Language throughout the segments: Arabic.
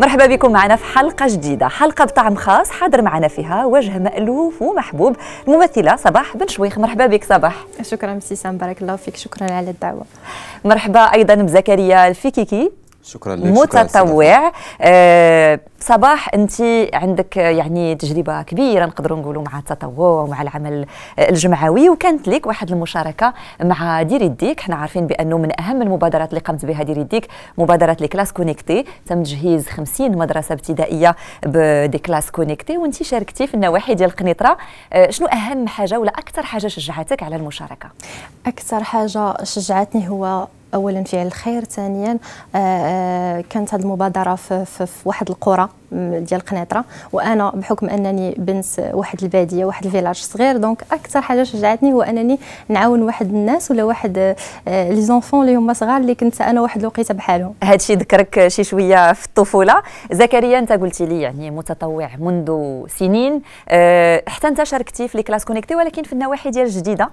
مرحبا بكم معنا في حلقة جديدة حلقة بطعم خاص حاضر معنا فيها وجه مألوف ومحبوب الممثلة صباح بن شويخ مرحبا بك صباح شكرا ابتسام بارك الله فيك شكرا على الدعوة مرحبا أيضا بزكريا الفيكيكي شكرا لك متطوع شكرا صباح انت عندك يعني تجربه كبيره نقدروا نقولوا مع التطوع ومع العمل الجمعوي وكانت لك واحد المشاركه مع ديري الديك حنا عارفين بانه من اهم المبادرات اللي قمت بها ديري الديك مبادره لي كلاس كونيكتي تم تجهيز 50 مدرسه ابتدائيه بدي كلاس كونيكتي وانت شاركتي في النواحي ديال قنيطره آه، شنو اهم حاجه ولا اكثر حاجه شجعتك على المشاركه اكثر حاجه شجعتني هو اولا فعل الخير ثانيا آه، آه، كانت هذه المبادره في, في, في واحد القرى ديال قنيطره وانا بحكم انني بنت واحد الباديه واحد الفيلاج صغير دونك اكثر حاجه شجعتني هو انني نعاون واحد الناس ولا واحد لي زونفون اللي هما صغار اللي كنت انا واحد الوقيته بحالهم هذا الشيء ذكرك شي شويه في الطفوله زكريا انت قلتي لي يعني متطوع منذ سنين آه، حتى انت شاركتي في كلاس كونيكتي ولكن في النواحي ديال الجديده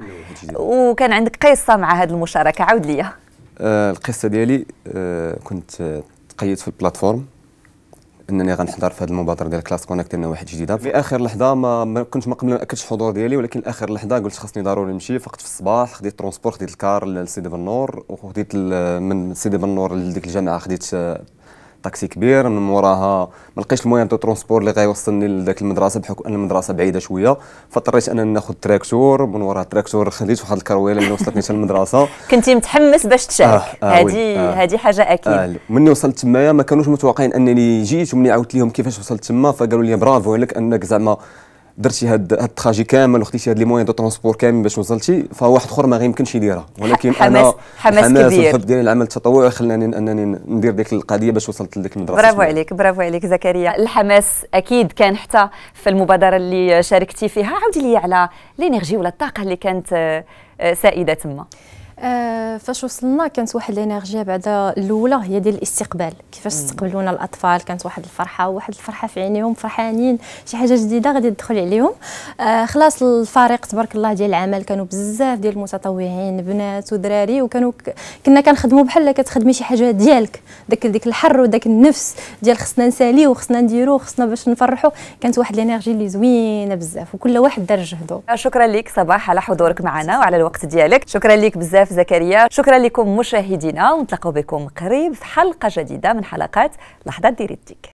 وكان عندك قصه مع هذه المشاركه عاود ليا آه، القصه ديالي آه، كنت آه، تقيدت في البلاتفورم انني غنحضر في هذه المبادره ديال كلاس كونكت انا واحد جديده في اخر لحظه ما, كنت ما قبل ما اكدش الحضور ديالي ولكن اخر لحظه قلت خاصني ضروري نمشي فقط في الصباح خديت ترونسبور خديت الكار لسيدي بنور وخديت من سيدي بنور لديك الجامعه خديت طاكسي كبير من موراها ما لقيتش الموان دو ترونسبور اللي غيوصلني لذاك المدرسه بحكم ان المدرسه بعيده شويه فاضطريت انني ناخذ تراكتور من وراء التراكتور خليت واحد الكرويله اللي وصلتني حتى المدرسه كنتي متحمس باش تشارك هذه آه، آه، هذه آه. حاجه اكيد آه. مني وصلت تمايا ما كانوش متوقعين انني جيت ومني عاودت لهم كيفاش وصلت تما فقالوا لي برافو عليك انك زعما درتي هاد هاد التراجي كامل وخديتي هاد لي موان دو ترونسبور كامل باش وصلتي فواحد اخر ما غيمكنش يديرها ولكن حماس انا حماس, حماس كبير الحب ديالي العمل التطوعي خلاني انني ندير ديك القضيه باش وصلت لديك المدرسه برافو شمال. عليك برافو عليك زكريا الحماس اكيد كان حتى في المبادره اللي شاركتي فيها عاودي لي على لينيرجي ولا الطاقه اللي كانت آه، سائده تما آه، فاش وصلنا كانت واحد الانرجيه بعدا الاولى هي ديال الاستقبال كيفاش استقبلونا الاطفال كانت واحد الفرحه وواحد الفرحه في عينيهم فرحانين شي حاجه جديده غادي تدخل عليهم آه خلاص الفريق تبارك الله ديال العمل كانوا بزاف ديال المتطوعين بنات ودراري وكانوا ك... كنا كنخدموا بحال كتخدمي شي حاجه ديالك داك ديك الحر وداك النفس ديال خصنا نساليو خصنا نديرو خصنا باش نفرحو كانت واحد الانرجي اللي زوينه بزاف وكل واحد دار جهده شكرا لك صباح على حضورك معنا وعلى الوقت ديالك شكرا لك بزاف شرف زكريا شكرا لكم مشاهدينا ونتلقوا بكم قريب في حلقه جديده من حلقات لحظه ديريتك